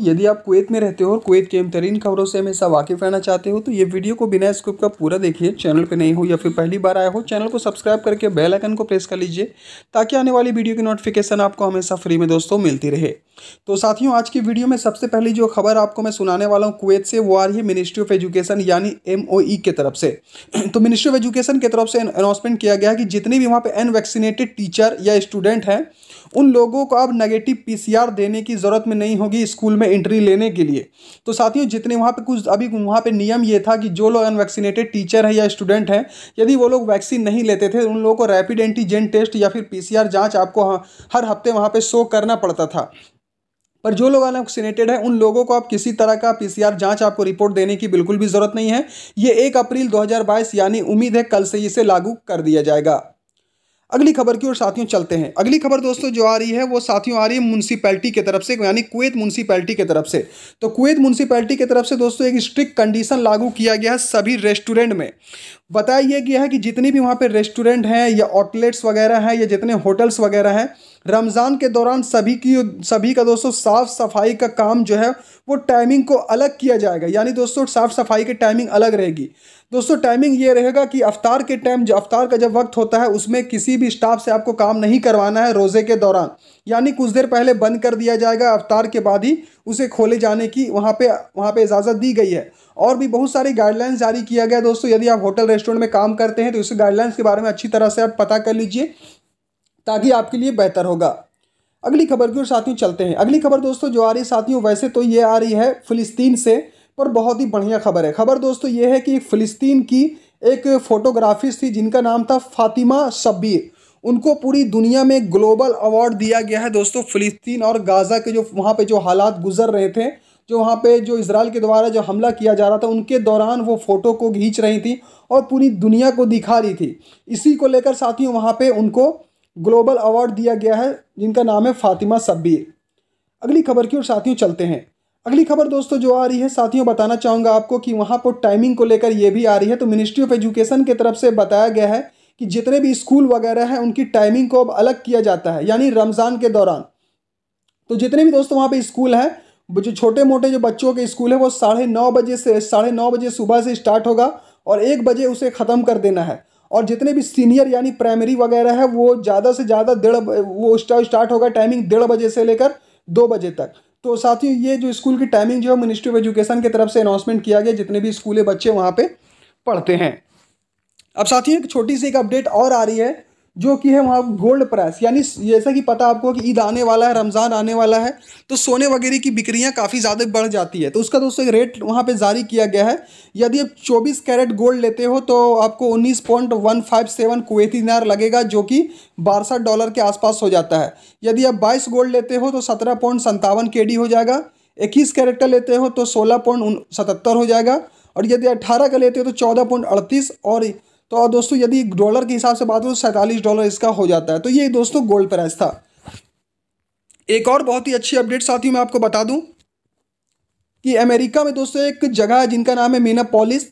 यदि आप कुवैत में रहते हो और कुवैत के तरीन खबरों से हमेशा वाकिफ रहना चाहते हो तो ये वीडियो को बिना स्क्रिप का पूरा देखिए चैनल पर नहीं हो या फिर पहली बार आया हो चैनल को सब्सक्राइब करके बेल आइकन को प्रेस कर लीजिए ताकि आने वाली वीडियो की नोटिफिकेशन आपको हमेशा फ्री में दोस्तों मिलती रहे तो साथियों आज की वीडियो में सबसे पहली जो खबर आपको मैं सुनाने वाला हूँ कुवैत से वो आ रही है मिनिस्ट्री ऑफ एजुकेशन यानी एम e के तरफ से तो मिनिस्ट्री ऑफ एजुकेशन की तरफ से अनाउंसमेंट किया गया है कि जितने भी वहाँ पर अनवैक्सीनेटेड टीचर या स्टूडेंट हैं उन लोगों को अब नेगेटिव पीसीआर देने की ज़रूरत में नहीं होगी स्कूल में में एंट्री लेने के लिए तो साथियों जितने वहाँ पे कुछ अभी वहाँ पे नियम ये था कि जो लोग अनवैक्सीनेटेड टीचर हैं या स्टूडेंट हैं यदि वो लोग वैक्सीन नहीं लेते थे उन लोगों को रैपिड एंटीजन टेस्ट या फिर पी सी आपको हाँ, हर हफ्ते वहाँ पर शो करना पड़ता था पर जो लोग अनवैक्सीनेटेड हैं उन लोगों को आप किसी तरह का पीसीआर जांच आपको रिपोर्ट देने की बिल्कुल भी ज़रूरत नहीं है ये एक अप्रैल 2022 यानी उम्मीद है कल से इसे लागू कर दिया जाएगा अगली खबर की ओर साथियों चलते हैं अगली खबर दोस्तों जो आ रही है वो साथियों आ रही है म्यूनसिपैलिटी की तरफ से यानी कुवैत म्यूनसिपैलिटी की तरफ से तो कुवैत म्यूनसिपैलिटी की तरफ से दोस्तों एक स्ट्रिक्ट कंडीशन लागू किया गया है सभी रेस्टोरेंट में बताया यह गया है कि जितनी भी वहाँ पर रेस्टोरेंट हैं या आउटलेट्स वगैरह हैं या जितने होटल्स वगैरह हैं रमज़ान के दौरान सभी की सभी का दोस्तों साफ़ सफाई का काम जो है वो टाइमिंग को अलग किया जाएगा यानी दोस्तों साफ़ सफाई की टाइमिंग अलग रहेगी दोस्तों टाइमिंग ये रहेगा कि अफ्तार के टाइम जो अफ्तार का जब वक्त होता है उसमें किसी किसी भी स्टाफ से आपको काम नहीं करवाना है रोज़े के दौरान यानी कुछ देर पहले बंद कर दिया जाएगा अवतार के बाद ही उसे खोले जाने की वहाँ पे वहाँ पे इजाज़त दी गई है और भी बहुत सारी गाइडलाइंस जारी किया गया दोस्तों यदि आप होटल रेस्टोरेंट में काम करते हैं तो इस गाइडलाइंस के बारे में अच्छी तरह से आप पता कर लीजिए ताकि आपके लिए बेहतर होगा अगली खबर की ओर साथियों चलते हैं अगली खबर दोस्तों जो आ रही साथियों वैसे तो ये आ रही है फिलिस्तीन से पर बहुत ही बढ़िया खबर है खबर दोस्तों ये है कि फिलिस्तीन की एक फोटोग्राफिस्ट थी जिनका नाम था फातिमा शब्बीर उनको पूरी दुनिया में ग्लोबल अवार्ड दिया गया है दोस्तों फ़िलिस्तीन और गाज़ा के जो वहाँ पे जो हालात गुजर रहे थे जो वहाँ पे जो इसराइल के द्वारा जो हमला किया जा रहा था उनके दौरान वो फ़ोटो को खींच रही थी और पूरी दुनिया को दिखा रही थी इसी को लेकर साथियों वहाँ पे उनको ग्लोबल अवार्ड दिया गया है जिनका नाम है फातिमा सब्बीर अगली खबर की ओर साथियों चलते हैं अगली खबर दोस्तों जो आ रही है साथियों बताना चाहूँगा आपको कि वहाँ पर टाइमिंग को लेकर ये भी आ रही है तो मिनिस्ट्री ऑफ एजुकेशन की तरफ से बताया गया है कि जितने भी स्कूल वगैरह हैं उनकी टाइमिंग को अब अलग किया जाता है यानी रमज़ान के दौरान तो जितने भी दोस्तों वहाँ पर स्कूल हैं जो छोटे मोटे जो बच्चों के स्कूल है वो साढ़े नौ बजे से साढ़े नौ बजे सुबह से स्टार्ट होगा और एक बजे उसे ख़त्म कर देना है और जितने भी सीनियर यानी प्राइमरी वगैरह है वो ज़्यादा से ज़्यादा डेढ़ वो स्टार्ट होगा टाइमिंग डेढ़ बजे से लेकर दो बजे तक तो साथियों ये जो स्कूल की टाइमिंग जो है मिनिस्ट्री ऑफ एजुकेशन की तरफ से अनाउंसमेंट किया गया जितने भी स्कूल बच्चे वहाँ पर पढ़ते हैं अब साथियों एक छोटी सी एक अपडेट और आ रही है जो कि है वहाँ गोल्ड प्राइस यानी जैसा कि पता आपको कि ईद आने वाला है रमज़ान आने वाला है तो सोने वगैरह की बिक्रियाँ काफ़ी ज़्यादा बढ़ जाती है तो उसका दोस्तों एक रेट वहाँ पे जारी किया गया है यदि आप 24 कैरेट गोल्ड लेते हो तो आपको 19.157 कुवैती दिनार लगेगा जो कि बारह डॉलर के आसपास हो जाता है यदि आप बाईस गोल्ड लेते हो तो सत्रह पॉइंट हो जाएगा इक्कीस कैरेट का लेते हो तो सोलह पॉइंट हो जाएगा और यदि अट्ठारह का लेते हो तो चौदह पॉइंट अड़तीस और तो दोस्तों यदि डॉलर के हिसाब से बात करो तो सैंतालीस डॉलर इसका हो जाता है तो ये दोस्तों गोल्ड प्राइस था एक और बहुत ही अच्छी अपडेट साथियों मैं आपको बता दूं कि अमेरिका में दोस्तों एक जगह है जिनका नाम है मीना पॉलिस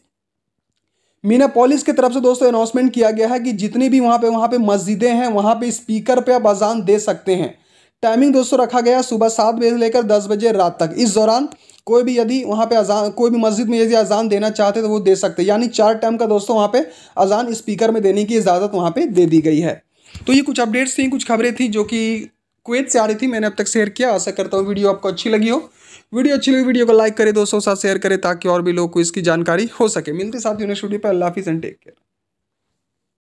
मीना पॉलिस की तरफ से दोस्तों अनाउंसमेंट किया गया है कि जितनी भी वहाँ पे वहाँ पे मस्जिदें हैं वहाँ पे स्पीकर पे आप अजान दे सकते हैं टाइमिंग दोस्तों रखा गया सुबह सात बजे से लेकर दस बजे रात तक इस दौरान कोई भी यदि वहाँ पे अजान कोई भी मस्जिद में यदि अजान देना चाहते तो वो दे सकते यानी चार टाइम का दोस्तों वहाँ पे अजान स्पीकर में देने की इजाज़त वहाँ पे दे दी गई है तो ये कुछ अपडेट्स थी कुछ खबरें थी जो कि कुवैत से आ रही थी मैंने अब तक शेयर किया आशा करता हूँ वीडियो आपको अच्छी लगी हो वीडियो अच्छी लगी वीडियो को लाइक करें दोस्तों साथ शेयर करें ताकि और भी लोग को इसकी जानकारी हो सके मिलते साथ यूनिवर्सिटी पर अल्लाह हाफिज़ एंड टेक केयर